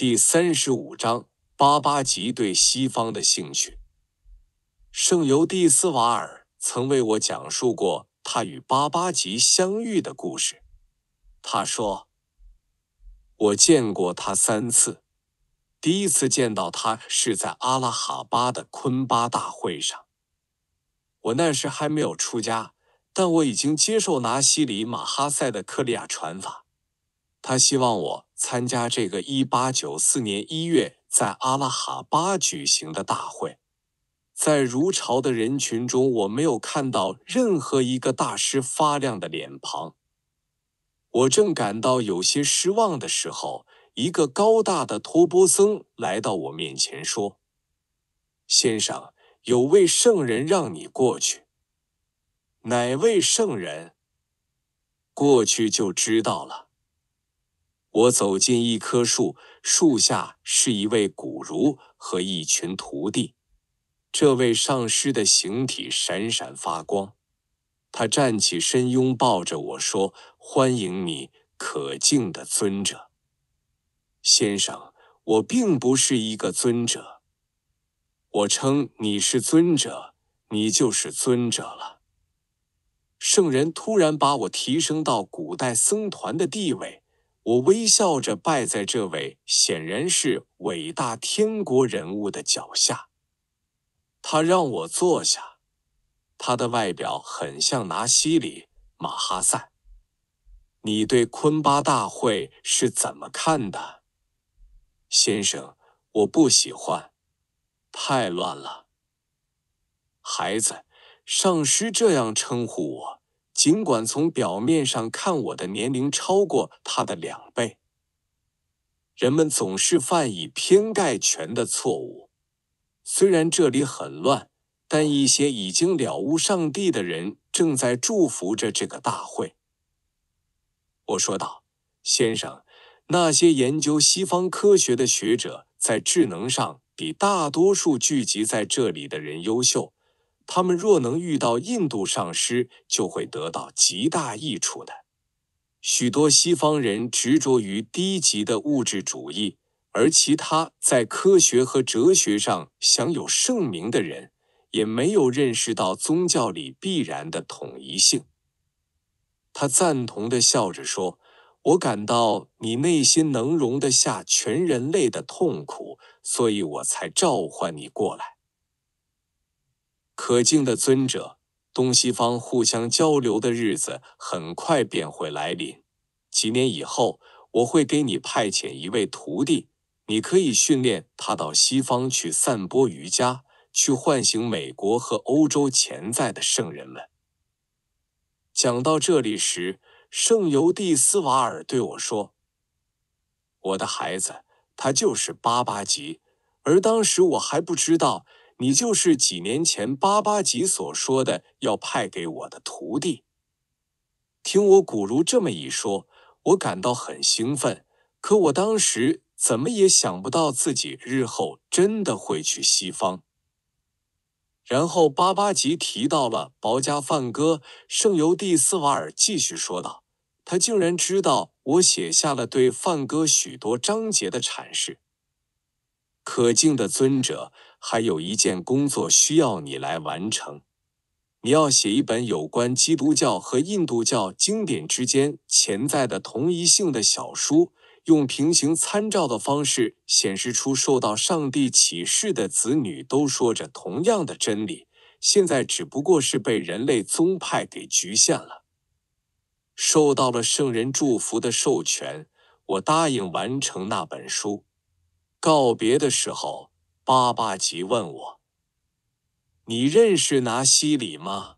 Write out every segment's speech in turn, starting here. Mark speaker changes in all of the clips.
Speaker 1: 第三十五章，巴巴吉对西方的兴趣。圣尤蒂斯瓦尔曾为我讲述过他与巴巴吉相遇的故事。他说：“我见过他三次。第一次见到他是在阿拉哈巴的昆巴大会上。我那时还没有出家，但我已经接受拿西里马哈塞的克利亚传法。他希望我。”参加这个一八九四年一月在阿拉哈巴举行的大会，在如潮的人群中，我没有看到任何一个大师发亮的脸庞。我正感到有些失望的时候，一个高大的托波僧来到我面前说：“先生，有位圣人让你过去。哪位圣人？过去就知道了。”我走进一棵树，树下是一位古儒和一群徒弟。这位上师的形体闪闪发光，他站起身，拥抱着我说：“欢迎你，可敬的尊者先生。我并不是一个尊者，我称你是尊者，你就是尊者了。”圣人突然把我提升到古代僧团的地位。我微笑着拜在这位显然是伟大天国人物的脚下。他让我坐下。他的外表很像拿西里马哈塞。你对昆巴大会是怎么看的，先生？我不喜欢，太乱了。孩子，上师这样称呼我。尽管从表面上看，我的年龄超过他的两倍。人们总是犯以偏概全的错误。虽然这里很乱，但一些已经了悟上帝的人正在祝福着这个大会。我说道：“先生，那些研究西方科学的学者，在智能上比大多数聚集在这里的人优秀。”他们若能遇到印度上师，就会得到极大益处的。许多西方人执着于低级的物质主义，而其他在科学和哲学上享有盛名的人，也没有认识到宗教里必然的统一性。他赞同的笑着说：“我感到你内心能容得下全人类的痛苦，所以我才召唤你过来。”可敬的尊者，东西方互相交流的日子很快便会来临。几年以后，我会给你派遣一位徒弟，你可以训练他到西方去散播瑜伽，去唤醒美国和欧洲潜在的圣人们。讲到这里时，圣尤蒂斯瓦尔对我说：“我的孩子，他就是巴巴吉。”而当时我还不知道。你就是几年前巴巴吉所说的要派给我的徒弟。听我古如这么一说，我感到很兴奋。可我当时怎么也想不到自己日后真的会去西方。然后巴巴吉提到了薄伽梵歌，圣尤蒂斯瓦尔继续说道：“他竟然知道我写下了对梵歌许多章节的阐释。”可敬的尊者。还有一件工作需要你来完成，你要写一本有关基督教和印度教经典之间潜在的同一性的小书，用平行参照的方式显示出受到上帝启示的子女都说着同样的真理，现在只不过是被人类宗派给局限了。受到了圣人祝福的授权，我答应完成那本书。告别的时候。巴巴吉问我：“你认识拿西里吗？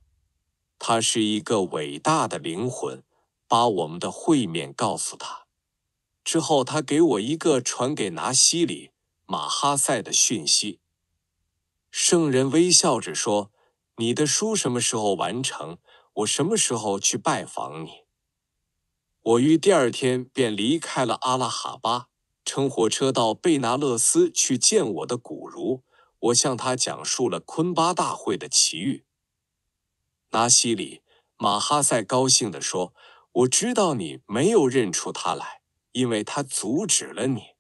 Speaker 1: 他是一个伟大的灵魂。把我们的会面告诉他，之后他给我一个传给拿西里马哈赛的讯息。”圣人微笑着说：“你的书什么时候完成？我什么时候去拜访你？”我于第二天便离开了阿拉哈巴。乘火车到贝拿勒斯去见我的古茹，我向他讲述了昆巴大会的奇遇。纳西里马哈塞高兴地说：“我知道你没有认出他来，因为他阻止了你。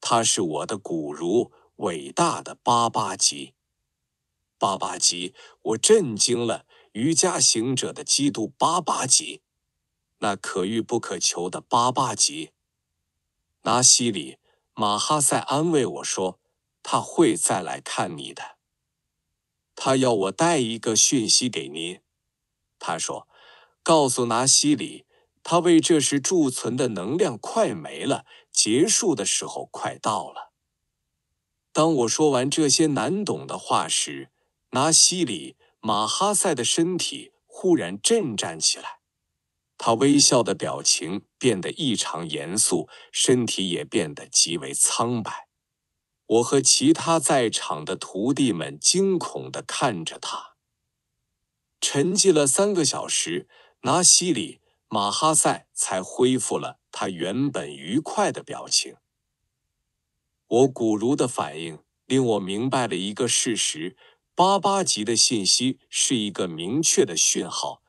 Speaker 1: 他是我的古茹，伟大的巴巴吉。巴巴吉，我震惊了瑜伽行者的基督八八吉，那可遇不可求的八八吉。”拿希里·马哈塞安慰我说：“他会再来看你的。他要我带一个讯息给您。他说，告诉拿西里，他为这时贮存的能量快没了，结束的时候快到了。”当我说完这些难懂的话时，拿西里·马哈塞的身体忽然震颤起来。他微笑的表情变得异常严肃，身体也变得极为苍白。我和其他在场的徒弟们惊恐地看着他。沉寂了三个小时，拿西里马哈塞才恢复了他原本愉快的表情。我骨如的反应令我明白了一个事实：八八级的信息是一个明确的讯号。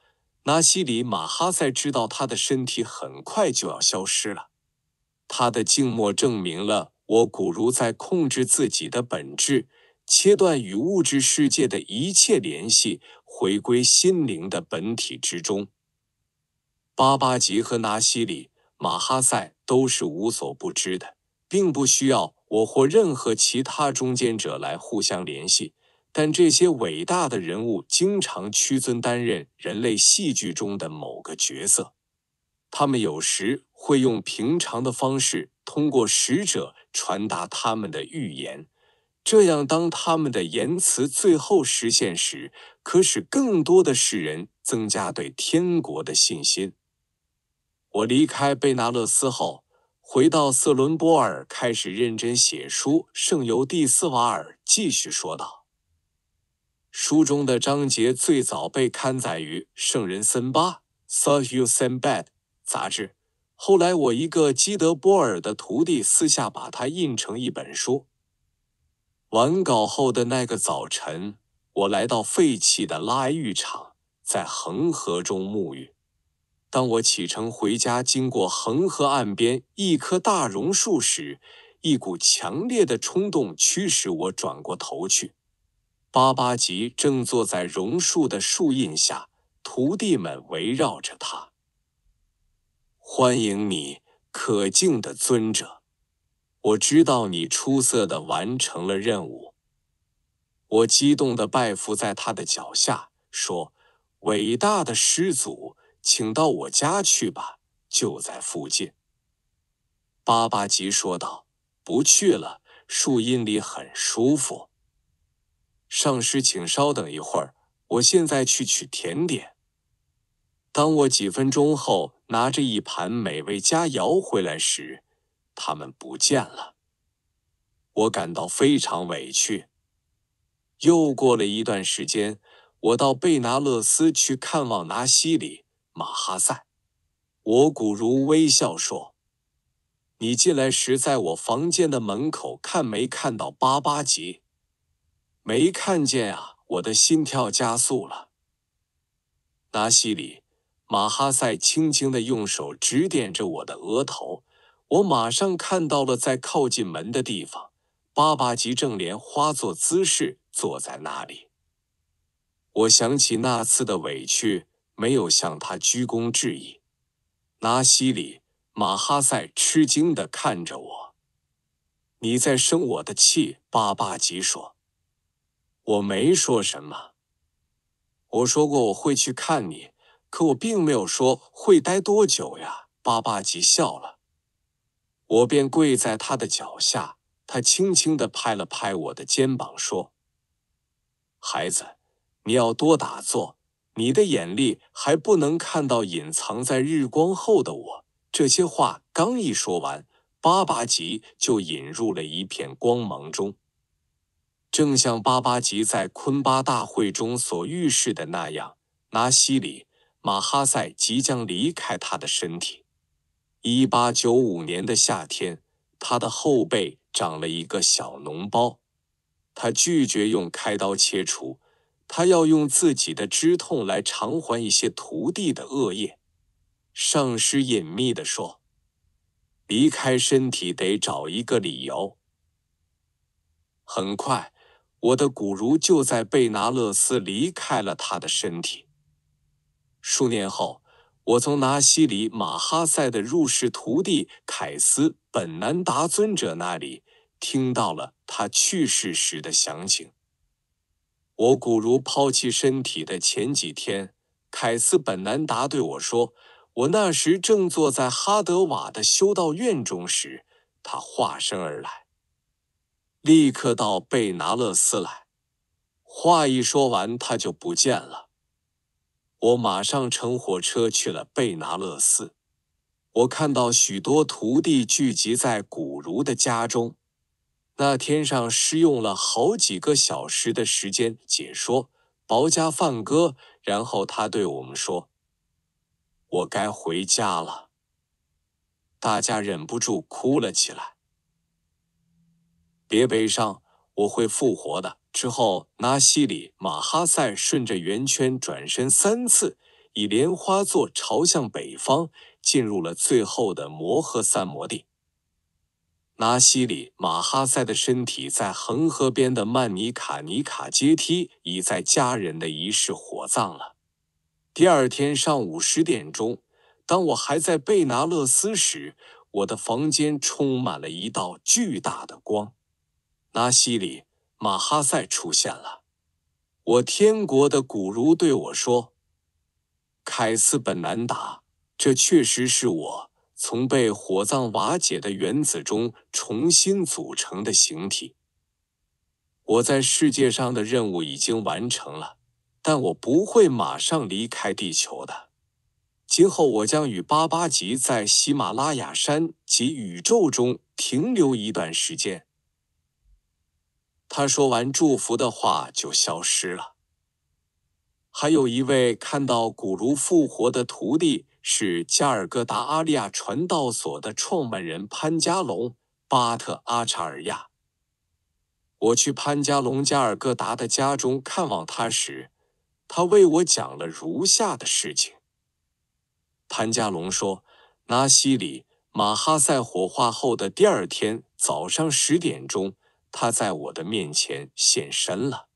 Speaker 1: 纳西里马哈塞知道他的身体很快就要消失了，他的静默证明了我古茹在控制自己的本质，切断与物质世界的一切联系，回归心灵的本体之中。巴巴吉和纳西里马哈塞都是无所不知的，并不需要我或任何其他中间者来互相联系。但这些伟大的人物经常屈尊担任人类戏剧中的某个角色。他们有时会用平常的方式，通过使者传达他们的预言。这样，当他们的言辞最后实现时，可使更多的世人增加对天国的信心。我离开贝纳勒斯后，回到瑟伦波尔，开始认真写书。圣尤蒂斯瓦尔继续说道。书中的章节最早被刊载于《圣人森巴 s a h y u Senbad） 杂志。后来，我一个基德波尔的徒弟私下把它印成一本书。完稿后的那个早晨，我来到废弃的拉浴场，在恒河中沐浴。当我启程回家，经过恒河岸边一棵大榕树时，一股强烈的冲动驱使我转过头去。巴巴吉正坐在榕树的树荫下，徒弟们围绕着他。欢迎你，可敬的尊者！我知道你出色的完成了任务。我激动的拜伏在他的脚下，说：“伟大的师祖，请到我家去吧，就在附近。”巴巴吉说道：“不去了，树荫里很舒服。”上师，请稍等一会儿，我现在去取甜点。当我几分钟后拿着一盘美味佳肴回来时，他们不见了。我感到非常委屈。又过了一段时间，我到贝拿勒斯去看望拿西里马哈塞。我古如微笑说：“你进来时，在我房间的门口看没看到巴巴吉？”没看见啊！我的心跳加速了。纳西里马哈塞轻轻地用手指点着我的额头，我马上看到了，在靠近门的地方，巴巴吉正莲花坐姿势坐在那里。我想起那次的委屈，没有向他鞠躬致意。纳西里马哈塞吃惊地看着我：“你在生我的气？”巴巴吉说。我没说什么，我说过我会去看你，可我并没有说会待多久呀。巴巴吉笑了，我便跪在他的脚下，他轻轻的拍了拍我的肩膀，说：“孩子，你要多打坐，你的眼力还不能看到隐藏在日光后的我。”这些话刚一说完，巴巴吉就引入了一片光芒中。正像巴巴吉在昆巴大会中所预示的那样，纳西里·马哈塞即将离开他的身体。一八九五年的夏天，他的后背长了一个小脓包，他拒绝用开刀切除，他要用自己的肢痛来偿还一些徒弟的恶业。上师隐秘地说：“离开身体得找一个理由。”很快。我的骨如就在贝拿勒斯离开了他的身体。数年后，我从拿西里马哈塞的入室徒弟凯斯本南达尊者那里听到了他去世时的详情。我骨如抛弃身体的前几天，凯斯本南达对我说：“我那时正坐在哈德瓦的修道院中时，他化身而来。”立刻到贝拿勒斯来。话一说完，他就不见了。我马上乘火车去了贝拿勒斯。我看到许多徒弟聚集在古茹的家中。那天上师用了好几个小时的时间解说《薄伽梵歌》，然后他对我们说：“我该回家了。”大家忍不住哭了起来。别悲伤，我会复活的。之后，纳西里马哈塞顺着圆圈转身三次，以莲花座朝向北方，进入了最后的摩诃三摩地。纳西里马哈塞的身体在恒河边的曼尼卡尼卡阶梯，已在家人的仪式火葬了。第二天上午十点钟，当我还在贝拿勒斯时，我的房间充满了一道巨大的光。纳西里·马哈塞出现了。我天国的古儒对我说：“凯斯本南达，这确实是我从被火葬瓦解的原子中重新组成的形体。我在世界上的任务已经完成了，但我不会马上离开地球的。今后，我将与巴巴吉在喜马拉雅山及宇宙中停留一段时间。”他说完祝福的话就消失了。还有一位看到古炉复活的徒弟是加尔各答阿利亚传道所的创办人潘加隆巴特阿查尔亚。我去潘加隆加尔各答的家中看望他时，他为我讲了如下的事情。潘加隆说，纳西里马哈塞火化后的第二天早上十点钟。他在我的面前现身了。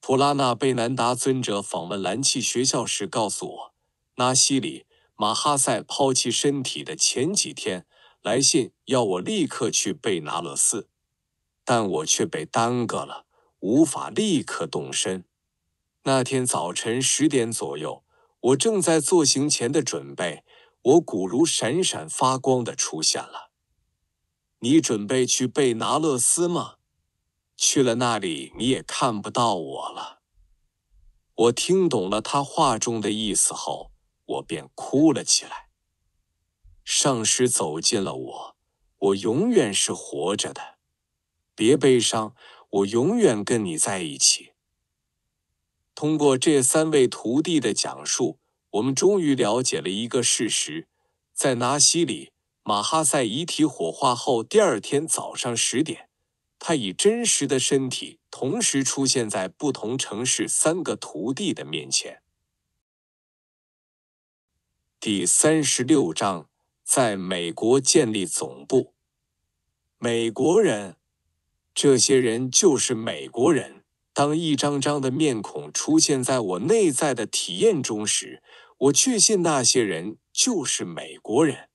Speaker 1: 普拉纳贝南达尊者访问蓝气学校时告诉我，纳西里马哈塞抛弃身体的前几天来信要我立刻去贝拿勒斯，但我却被耽搁了，无法立刻动身。那天早晨十点左右，我正在做行前的准备，我骨如闪闪发光的出现了。你准备去贝拿勒斯吗？去了那里，你也看不到我了。我听懂了他话中的意思后，我便哭了起来。上师走近了我，我永远是活着的。别悲伤，我永远跟你在一起。通过这三位徒弟的讲述，我们终于了解了一个事实：在纳西里。马哈塞遗体火化后，第二天早上十点，他以真实的身体同时出现在不同城市三个徒弟的面前。第三十六章，在美国建立总部。美国人，这些人就是美国人。当一张张的面孔出现在我内在的体验中时，我确信那些人就是美国人。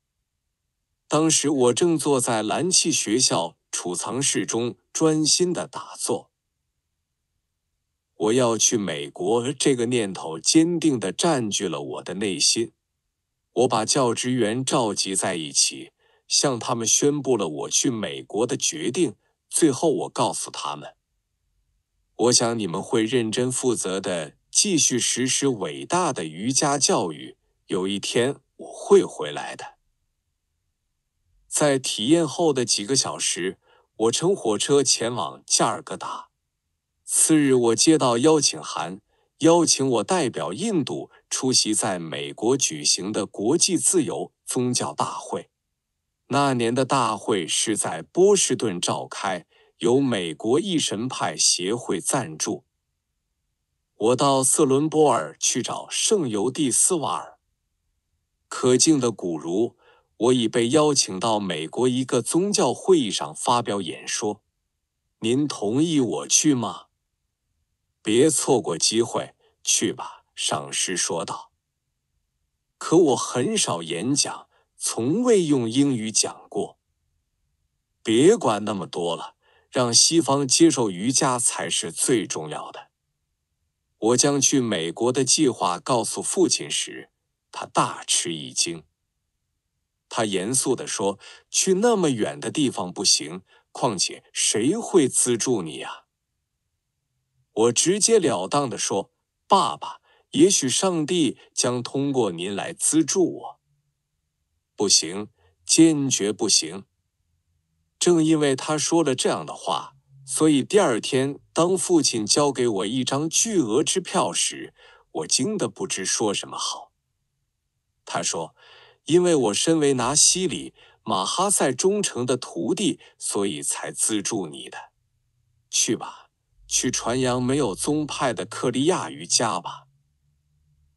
Speaker 1: 当时我正坐在蓝气学校储藏室中专心的打坐。我要去美国这个念头坚定的占据了我的内心。我把教职员召集在一起，向他们宣布了我去美国的决定。最后，我告诉他们：“我想你们会认真负责的继续实施伟大的瑜伽教育。有一天，我会回来的。”在体验后的几个小时，我乘火车前往加尔各答。次日，我接到邀请函，邀请我代表印度出席在美国举行的国际自由宗教大会。那年的大会是在波士顿召开，由美国一神派协会赞助。我到瑟伦波尔去找圣尤蒂斯瓦尔，可敬的古儒。我已被邀请到美国一个宗教会议上发表演说，您同意我去吗？别错过机会，去吧。”上师说道。“可我很少演讲，从未用英语讲过。”“别管那么多了，让西方接受瑜伽才是最重要的。”我将去美国的计划告诉父亲时，他大吃一惊。他严肃地说：“去那么远的地方不行，况且谁会资助你呀？”我直截了当地说：“爸爸，也许上帝将通过您来资助我。”不行，坚决不行。正因为他说了这样的话，所以第二天当父亲交给我一张巨额支票时，我惊得不知说什么好。他说。因为我身为拿西里马哈塞忠诚的徒弟，所以才资助你的。去吧，去传扬没有宗派的克利亚瑜伽吧。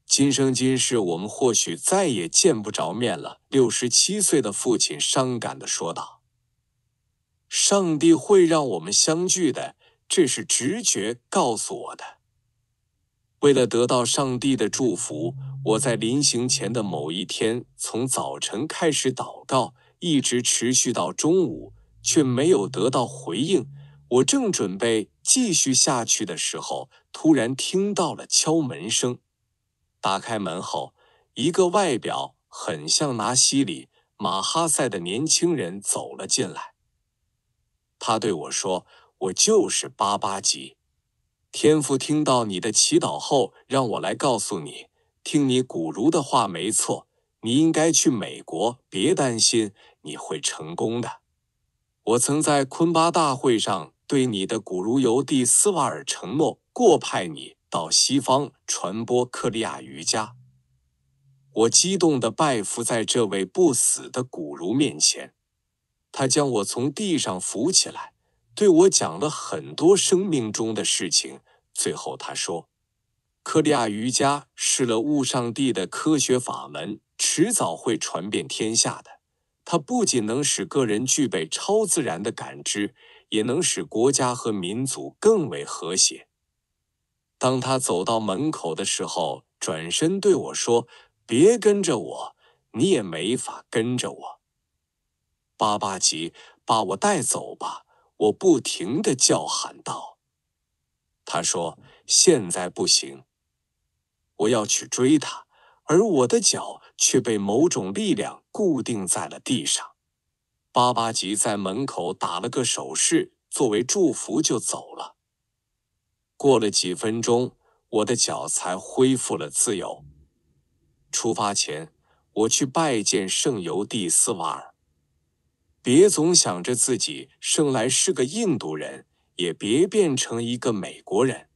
Speaker 1: 今生今世，我们或许再也见不着面了。六十七岁的父亲伤感地说道：“上帝会让我们相聚的，这是直觉告诉我的。”为了得到上帝的祝福，我在临行前的某一天，从早晨开始祷告，一直持续到中午，却没有得到回应。我正准备继续下去的时候，突然听到了敲门声。打开门后，一个外表很像拿西里马哈塞的年轻人走了进来。他对我说：“我就是巴巴吉。”天父听到你的祈祷后，让我来告诉你，听你古茹的话没错，你应该去美国，别担心，你会成功的。我曾在昆巴大会上对你的古茹尤蒂斯瓦尔承诺过，派你到西方传播克利亚瑜伽。我激动地拜伏在这位不死的古茹面前，他将我从地上扶起来。对我讲了很多生命中的事情，最后他说：“克利亚瑜伽是了悟上帝的科学法门，迟早会传遍天下的。它不仅能使个人具备超自然的感知，也能使国家和民族更为和谐。”当他走到门口的时候，转身对我说：“别跟着我，你也没法跟着我。巴巴吉，把我带走吧。”我不停地叫喊道：“他说现在不行，我要去追他，而我的脚却被某种力量固定在了地上。”巴巴吉在门口打了个手势作为祝福，就走了。过了几分钟，我的脚才恢复了自由。出发前，我去拜见圣尤蒂斯瓦尔。别总想着自己生来是个印度人，也别变成一个美国人，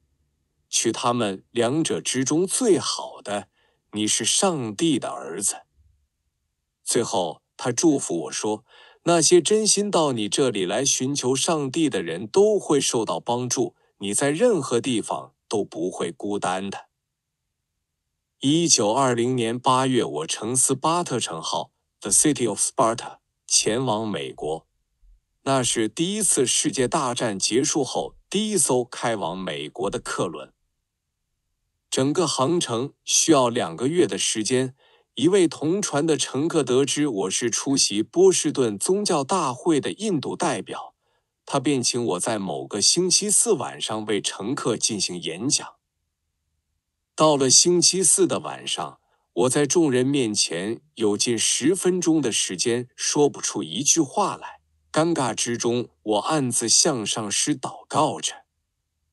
Speaker 1: 取他们两者之中最好的。你是上帝的儿子。最后，他祝福我说：“那些真心到你这里来寻求上帝的人都会受到帮助，你在任何地方都不会孤单的。”一九二零年八月，我乘斯巴特城号 （The City of Sparta）。前往美国，那是第一次世界大战结束后第一艘开往美国的客轮。整个航程需要两个月的时间。一位同船的乘客得知我是出席波士顿宗教大会的印度代表，他便请我在某个星期四晚上为乘客进行演讲。到了星期四的晚上。我在众人面前有近十分钟的时间说不出一句话来，尴尬之中，我暗自向上师祷告着。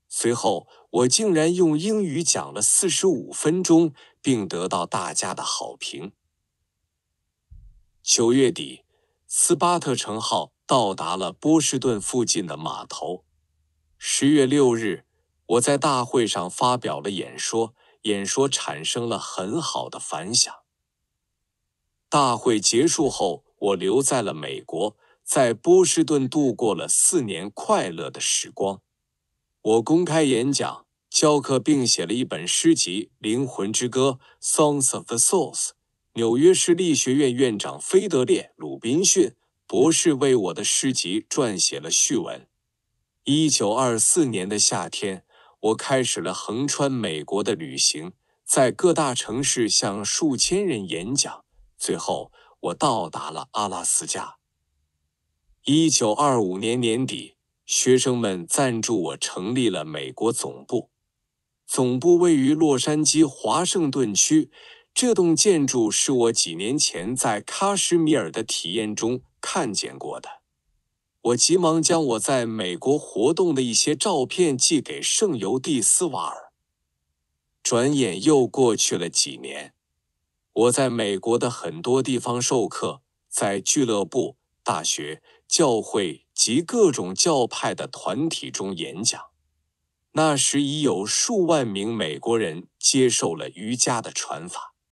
Speaker 1: 随后，我竟然用英语讲了四十五分钟，并得到大家的好评。九月底，斯巴特城号到达了波士顿附近的码头。十月六日，我在大会上发表了演说。演说产生了很好的反响。大会结束后，我留在了美国，在波士顿度过了四年快乐的时光。我公开演讲、教课，并写了一本诗集《灵魂之歌》（Songs of the Souls）。纽约市立学院院长菲德烈·鲁宾逊博士为我的诗集撰写了序文。一九二四年的夏天。我开始了横穿美国的旅行，在各大城市向数千人演讲。最后，我到达了阿拉斯加。一九二五年年底，学生们赞助我成立了美国总部，总部位于洛杉矶华盛顿区。这栋建筑是我几年前在喀什米尔的体验中看见过的。我急忙将我在美国活动的一些照片寄给圣尤蒂斯瓦尔。转眼又过去了几年，我在美国的很多地方授课，在俱乐部、大学、教会及各种教派的团体中演讲。那时已有数万名美国人接受了瑜伽的传法。